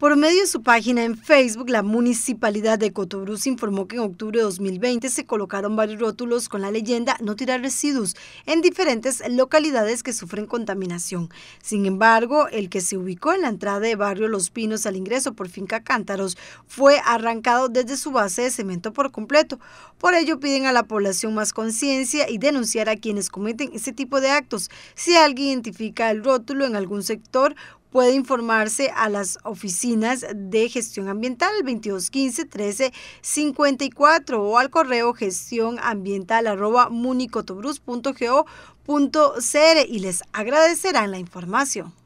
Por medio de su página en Facebook, la Municipalidad de Cotobruz informó que en octubre de 2020 se colocaron varios rótulos con la leyenda No tirar residuos en diferentes localidades que sufren contaminación. Sin embargo, el que se ubicó en la entrada de barrio Los Pinos al ingreso por finca Cántaros fue arrancado desde su base de cemento por completo. Por ello piden a la población más conciencia y denunciar a quienes cometen ese tipo de actos. Si alguien identifica el rótulo en algún sector puede informarse a las oficinas de gestión ambiental 2215 13 o al correo gestión arroba .cr y les agradecerán la información.